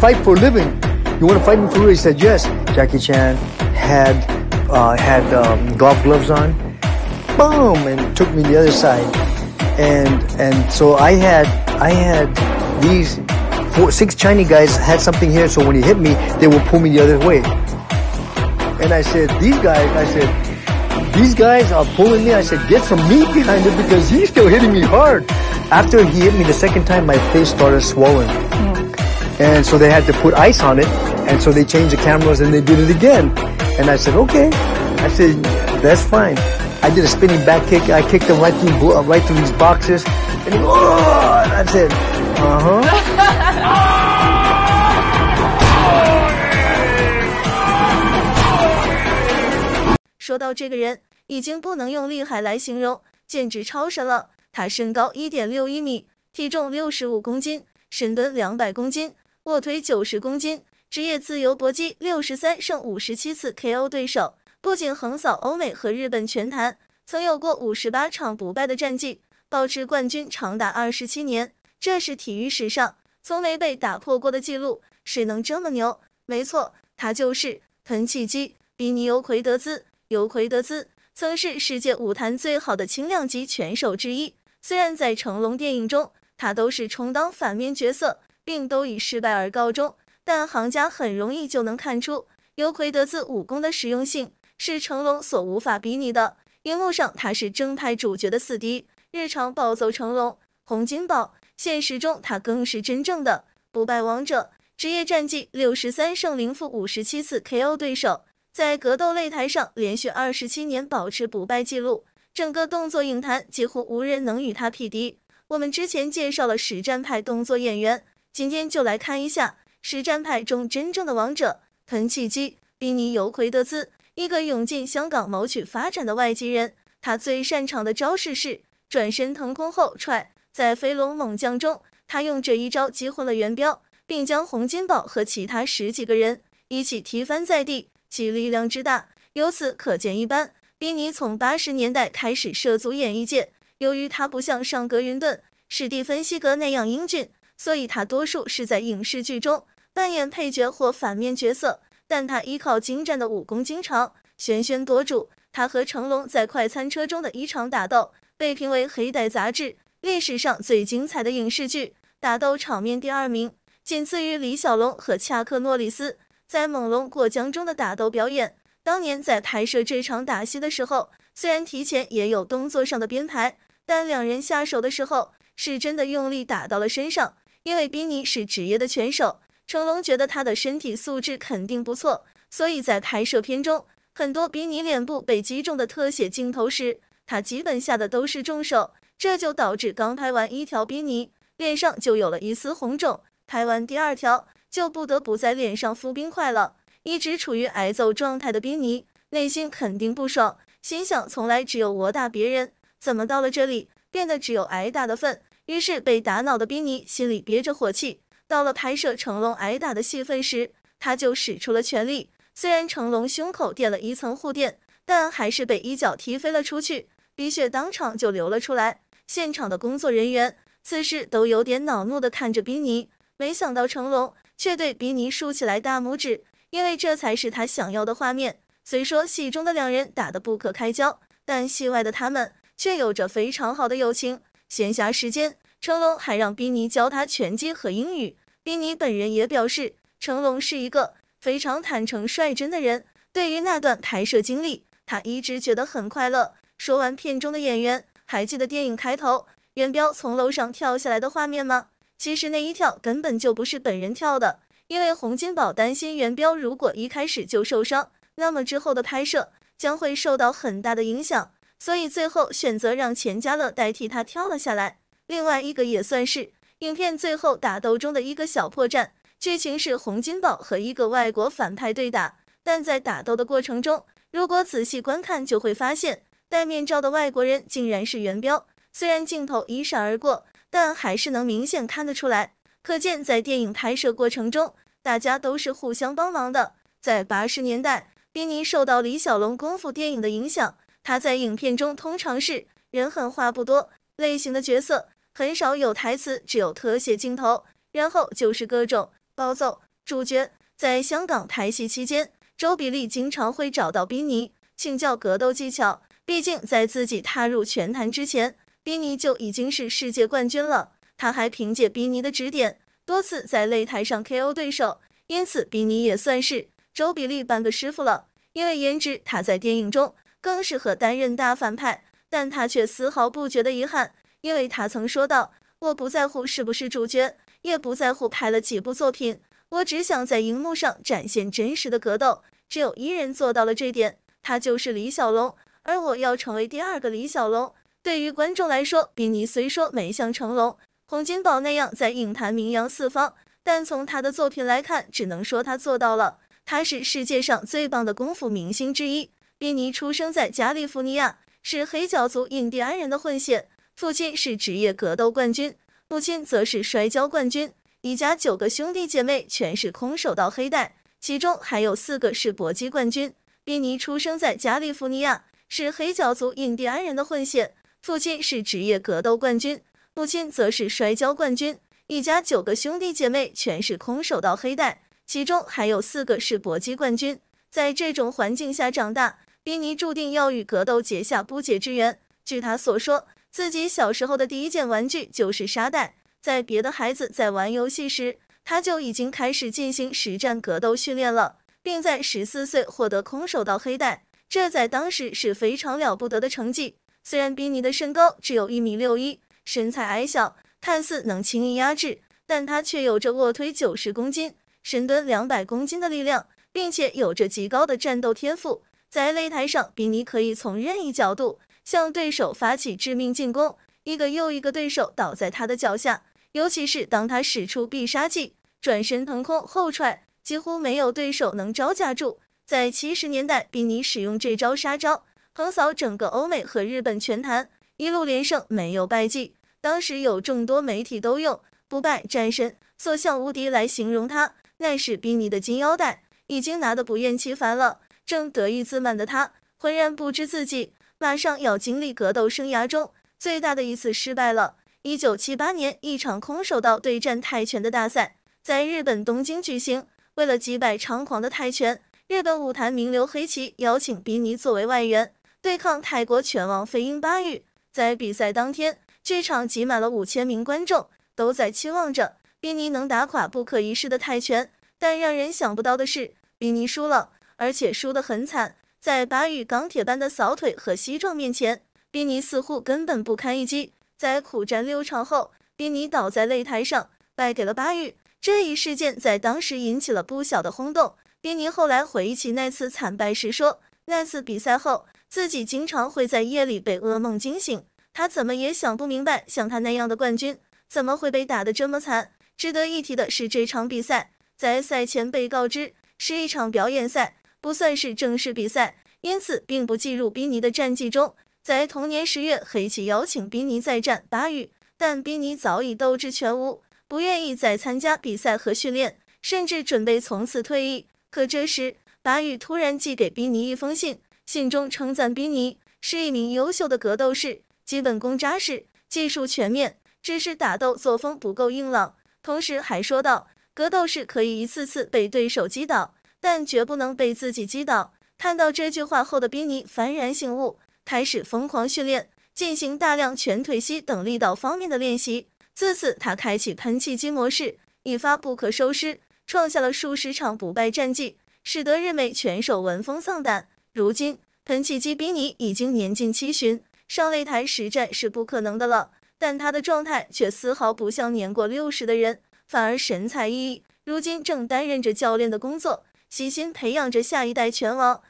fight for a living. You want to fight me for real? He said, yes. Jackie Chan had uh, had um, golf gloves on. Boom! And took me the other side. And and so I had I had these four, six Chinese guys had something here. So when he hit me, they would pull me the other way. And I said, these guys. I said, these guys are pulling me. I said, get some meat behind it because he's still hitting me hard. After he hit me the second time, my face started swollen. Hmm. And so they had to put ice on it. And so they changed the cameras and they did it again. And I said, okay. I said, that's fine. I did a spinning back kick. I kicked him right through, right through these boxes. And he, oh, and I said, uh-huh. oh! 卧推九十公斤，职业自由搏击六十三胜五十七次 KO 对手，不仅横扫欧美和日本拳坛，曾有过五十八场不败的战绩，保持冠军长达二十七年，这是体育史上从没被打破过的记录。谁能这么牛？没错，他就是喷气基比尼尤奎德兹。尤奎德兹曾是世界舞坛最好的轻量级拳手之一，虽然在成龙电影中，他都是充当反面角色。并都以失败而告终，但行家很容易就能看出，尤奎德兹武功的实用性是成龙所无法比拟的。荧幕上，他是正派主角的死敌，日常暴揍成龙、洪金宝。现实中，他更是真正的不败王者，职业战绩六十三胜零负五十七次 KO 对手，在格斗擂台上连续二十七年保持不败记录，整个动作影坛几乎无人能与他匹敌。我们之前介绍了实战派动作演员。今天就来看一下实战派中真正的王者——喷气机，比尼·尤奎德兹，一个涌进香港谋取发展的外籍人。他最擅长的招式是转身腾空后踹，在飞龙猛将中，他用这一招击昏了元彪，并将洪金宝和其他十几个人一起踢翻在地，其力量之大由此可见一斑。比尼从八十年代开始涉足演艺界，由于他不像上格·云顿、史蒂芬·西格那样英俊。所以他多数是在影视剧中扮演配角或反面角色，但他依靠精湛的武功经常喧喧夺主。他和成龙在《快餐车》中的一场打斗，被评为《黑带》杂志历史上最精彩的影视剧打斗场面第二名，仅次于李小龙和恰克·诺里斯在《猛龙过江》中的打斗表演。当年在拍摄这场打戏的时候，虽然提前也有动作上的编排，但两人下手的时候是真的用力打到了身上。因为宾尼是职业的拳手，成龙觉得他的身体素质肯定不错，所以在拍摄片中，很多宾尼脸部被击中的特写镜头时，他基本下的都是重手，这就导致刚拍完一条宾尼脸上就有了一丝红肿，拍完第二条就不得不在脸上敷冰块了。一直处于挨揍状态的宾尼内心肯定不爽，心想：从来只有我打别人，怎么到了这里变得只有挨打的份？于是被打恼的宾尼心里憋着火气，到了拍摄成龙挨打的戏份时，他就使出了全力。虽然成龙胸口垫了一层护垫，但还是被一脚踢飞了出去，鼻血当场就流了出来。现场的工作人员此时都有点恼怒地看着宾尼，没想到成龙却对宾尼竖起来大拇指，因为这才是他想要的画面。虽说戏中的两人打得不可开交，但戏外的他们却有着非常好的友情，闲暇时间。成龙还让宾尼教他拳击和英语，宾尼本人也表示，成龙是一个非常坦诚、率真的人。对于那段拍摄经历，他一直觉得很快乐。说完片中的演员，还记得电影开头元彪从楼上跳下来的画面吗？其实那一跳根本就不是本人跳的，因为洪金宝担心元彪如果一开始就受伤，那么之后的拍摄将会受到很大的影响，所以最后选择让钱嘉乐代替他跳了下来。另外一个也算是影片最后打斗中的一个小破绽。剧情是洪金宝和一个外国反派对打，但在打斗的过程中，如果仔细观看，就会发现戴面罩的外国人竟然是元彪。虽然镜头一闪而过，但还是能明显看得出来。可见在电影拍摄过程中，大家都是互相帮忙的。在八十年代，宾尼受到李小龙功夫电影的影响，他在影片中通常是人狠话不多类型的角色。很少有台词，只有特写镜头，然后就是各种暴揍主角。在香港台戏期间，周比利经常会找到宾尼请教格斗技巧，毕竟在自己踏入拳坛之前，宾尼就已经是世界冠军了。他还凭借宾尼的指点，多次在擂台上 KO 对手，因此宾尼也算是周比利半个师傅了。因为颜值，他在电影中更适合担任大反派，但他却丝毫不觉得遗憾。因为他曾说道：“我不在乎是不是主角，也不在乎拍了几部作品，我只想在荧幕上展现真实的格斗。只有一人做到了这点，他就是李小龙。而我要成为第二个李小龙。”对于观众来说，比尼虽说没像成龙、洪金宝那样在影坛名扬四方，但从他的作品来看，只能说他做到了。他是世界上最棒的功夫明星之一。比尼出生在加利福尼亚，是黑脚族印第安人的混血。父亲是职业格斗冠军，母亲则是摔跤冠军，一家九个兄弟姐妹全是空手道黑带，其中还有四个是搏击冠军。宾尼出生在加利福尼亚，是黑脚族印第安人的混血，父亲是职业格斗冠军，母亲则是摔跤冠军，一家九个兄弟姐妹全是空手道黑带，其中还有四个是搏击冠军。在这种环境下长大，宾尼注定要与格斗结下不解之缘。据他所说。自己小时候的第一件玩具就是沙袋，在别的孩子在玩游戏时，他就已经开始进行实战格斗训练了，并在十四岁获得空手道黑带，这在当时是非常了不得的成绩。虽然比尼的身高只有一米六一，身材矮小，看似能轻易压制，但他却有着卧推九十公斤、深蹲两百公斤的力量，并且有着极高的战斗天赋，在擂台上，比尼可以从任意角度。向对手发起致命进攻，一个又一个对手倒在他的脚下。尤其是当他使出必杀技，转身腾空后踹，几乎没有对手能招架住。在七十年代，比尼使用这招杀招，横扫整个欧美和日本拳坛，一路连胜，没有败绩。当时有众多媒体都用“不败战神”、“所向无敌”来形容他。那是比尼的金腰带已经拿得不厌其烦了，正得意自满的他，浑然不知自己。马上要经历格斗生涯中最大的一次失败了。一九七八年，一场空手道对战泰拳的大赛在日本东京举行。为了击败猖狂的泰拳，日本武坛名流黑崎邀请比尼作为外援，对抗泰国拳王飞鹰巴育。在比赛当天，剧场挤满了五千名观众，都在期望着比尼能打垮不可一世的泰拳。但让人想不到的是，比尼输了，而且输得很惨。在巴雨钢铁般的扫腿和膝撞面前，宾尼似乎根本不堪一击。在苦战六场后，宾尼倒在擂台上，败给了巴雨。这一事件在当时引起了不小的轰动。宾尼后来回忆起那次惨败时说：“那次比赛后，自己经常会在夜里被噩梦惊醒。他怎么也想不明白，像他那样的冠军怎么会被打得这么惨。”值得一提的是，这场比赛在赛前被告知是一场表演赛。不算是正式比赛，因此并不计入宾尼的战绩中。在同年十月，黑棋邀请宾尼再战巴雨，但宾尼早已斗志全无，不愿意再参加比赛和训练，甚至准备从此退役。可这时，巴雨突然寄给宾尼一封信，信中称赞宾尼是一名优秀的格斗士，基本功扎实，技术全面，只是打斗作风不够硬朗。同时还说道，格斗士可以一次次被对手击倒。但绝不能被自己击倒。看到这句话后的宾尼幡然醒悟，开始疯狂训练，进行大量拳腿膝等力道方面的练习。自此，他开启喷气机模式，一发不可收拾，创下了数十场不败战绩，使得日美拳手闻风丧胆。如今，喷气机宾尼已经年近七旬，上擂台实战是不可能的了。但他的状态却丝毫不像年过六十的人，反而神采奕奕。如今正担任着教练的工作。悉心培养着下一代拳王。